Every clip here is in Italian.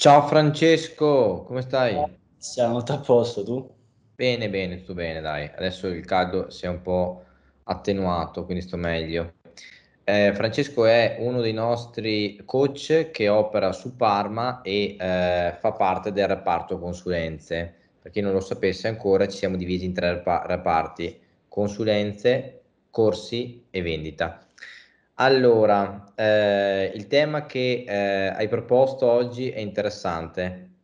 Ciao Francesco, come stai? Eh, siamo a posto, tu? Bene, bene, tutto bene, dai. Adesso il caldo si è un po' attenuato, quindi sto meglio. Eh, Francesco è uno dei nostri coach che opera su Parma e eh, fa parte del reparto consulenze. Per chi non lo sapesse ancora, ci siamo divisi in tre reparti: consulenze, corsi e vendita. Allora, eh, il tema che eh, hai proposto oggi è interessante,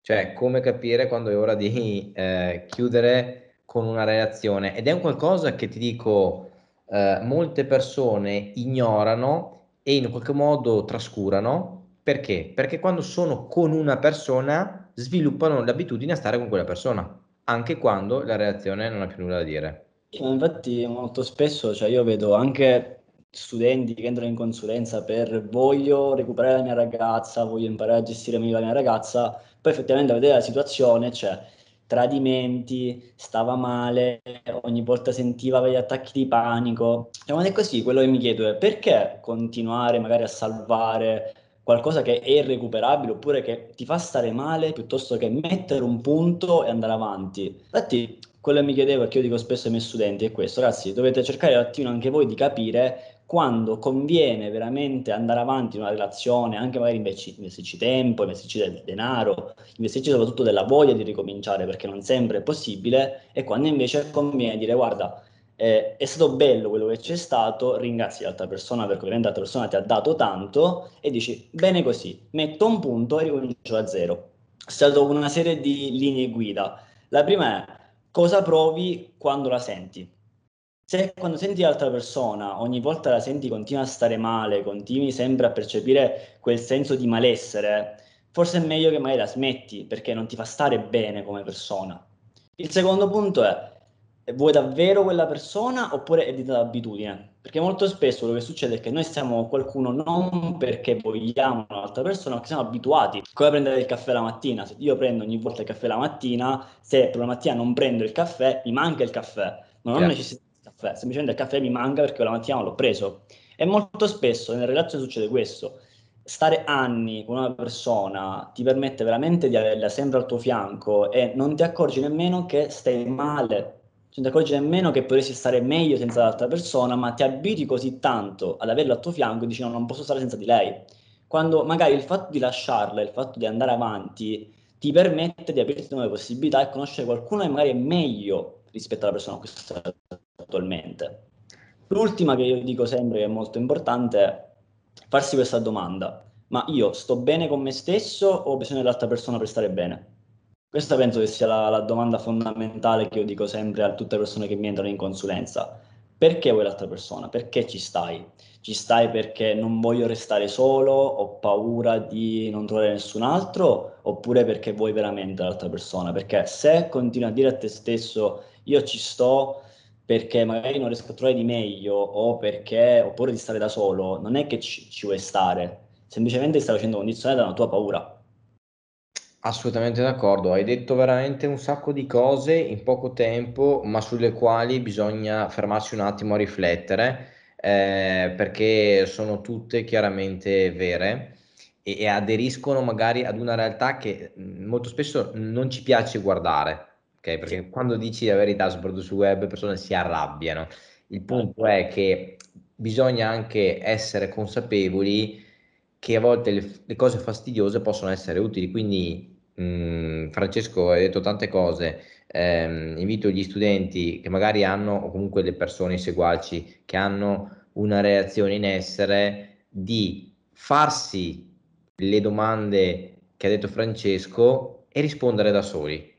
cioè come capire quando è ora di eh, chiudere con una relazione ed è un qualcosa che ti dico eh, molte persone ignorano e in qualche modo trascurano perché? Perché quando sono con una persona sviluppano l'abitudine a stare con quella persona, anche quando la relazione non ha più nulla da dire. Eh, infatti molto spesso, cioè io vedo anche studenti che entrano in consulenza per voglio recuperare la mia ragazza, voglio imparare a gestire meglio la mia ragazza, poi effettivamente a vedere la situazione c'è cioè, tradimenti, stava male, ogni volta sentiva degli attacchi di panico. E quando è così, quello che mi chiedo è perché continuare magari a salvare qualcosa che è irrecuperabile oppure che ti fa stare male piuttosto che mettere un punto e andare avanti. Infatti quello che mi chiedevo e che io dico spesso ai miei studenti è questo, ragazzi, dovete cercare un attimo anche voi di capire quando conviene veramente andare avanti in una relazione, anche magari investirci tempo, investirci del denaro, investirci soprattutto della voglia di ricominciare perché non sempre è possibile e quando invece conviene dire guarda, eh, è stato bello quello che c'è stato, ringrazi l'altra persona perché ovviamente l'altra persona ti ha dato tanto e dici bene così, metto un punto e ricomincio da zero. È stata una serie di linee guida. La prima è cosa provi quando la senti. Se quando senti l'altra persona, ogni volta la senti, continua a stare male, continui sempre a percepire quel senso di malessere, forse è meglio che mai la smetti perché non ti fa stare bene come persona. Il secondo punto è eh, vuoi davvero quella persona oppure è di l'abitudine? Perché molto spesso quello che succede è che noi siamo qualcuno non perché vogliamo un'altra persona, ma che siamo abituati. Come prendere il caffè la mattina? Se io prendo ogni volta il caffè la mattina, se per la mattina non prendo il caffè, mi manca il caffè. Ma non ho yeah. necessità di caffè, semplicemente il caffè mi manca perché la mattina non l'ho preso. E molto spesso nelle relazioni succede questo. Stare anni con una persona ti permette veramente di averla sempre al tuo fianco e non ti accorgi nemmeno che stai male sono cioè, ti c'è nemmeno che potresti stare meglio senza l'altra persona, ma ti abiti così tanto ad averla al tuo fianco e dici no, non posso stare senza di lei. Quando magari il fatto di lasciarla, il fatto di andare avanti, ti permette di aprirti nuove possibilità e conoscere qualcuno che magari è meglio rispetto alla persona a cui stai attualmente. L'ultima che io dico sempre che è molto importante è farsi questa domanda, ma io sto bene con me stesso o ho bisogno dell'altra persona per stare bene? Questa penso che sia la, la domanda fondamentale che io dico sempre a tutte le persone che mi entrano in consulenza. Perché vuoi l'altra persona? Perché ci stai? Ci stai perché non voglio restare solo, ho paura di non trovare nessun altro, oppure perché vuoi veramente l'altra persona? Perché se continui a dire a te stesso io ci sto, perché magari non riesco a trovare di meglio o perché oppure di stare da solo, non è che ci, ci vuoi stare, semplicemente stai facendo condizionare dalla tua paura. Assolutamente d'accordo, hai detto veramente un sacco di cose in poco tempo, ma sulle quali bisogna fermarsi un attimo a riflettere, eh, perché sono tutte chiaramente vere e, e, aderiscono magari ad una realtà che mm, molto spesso non ci piace guardare, okay? perché sì. quando dici la verità, soprattutto sul web, le persone si arrabbiano. Il punto certo. è che bisogna anche essere consapevoli che a volte le, le cose fastidiose possono essere utili, quindi Mhmm, Francesco hai detto tante cose, eh, invito gli studenti che magari hanno, o comunque le persone, i seguaci, che hanno una reazione in essere di farsi le domande che ha detto Francesco e rispondere da soli.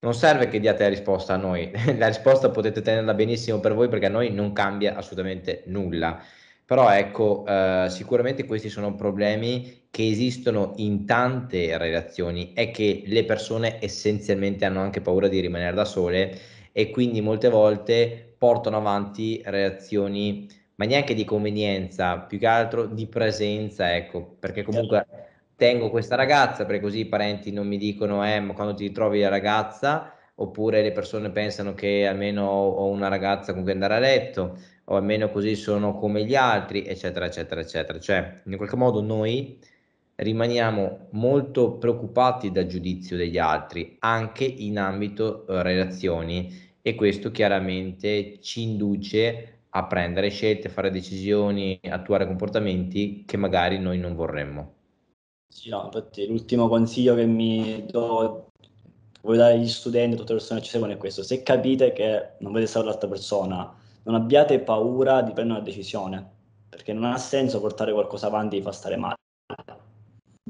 Non serve che diate la risposta a noi, la risposta potete tenerla benissimo per voi perché a noi non cambia assolutamente nulla. Però ecco, eh, sicuramente questi sono problemi che esistono in tante relazioni è che le persone essenzialmente hanno anche paura di rimanere da sole e quindi molte volte portano avanti relazioni ma neanche di convenienza, più che altro di presenza, ecco, perché certo. comunque tengo questa ragazza perché così i parenti non mi dicono eh, ma quando ti trovi la ragazza oppure le persone pensano che almeno ho una ragazza con cui andare a letto o almeno così sono come gli altri, eccetera, eccetera, eccetera. Cioè, in qualche modo noi rimaniamo molto preoccupati dal giudizio degli altri, anche in ambito eh, relazioni e questo chiaramente ci induce a prendere scelte, fare decisioni, attuare comportamenti che magari noi non vorremmo. Sì, no, infatti l'ultimo consiglio che mi do, voglio dare agli studenti, a tutte le persone che ci seguono è questo, se capite che non volete stare l'altra persona, non abbiate paura di prendere una decisione, perché non ha senso portare qualcosa avanti e fa stare male.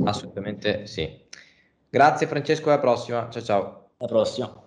Assolutamente sì. Grazie Francesco, alla prossima. Ciao ciao. Alla prossima.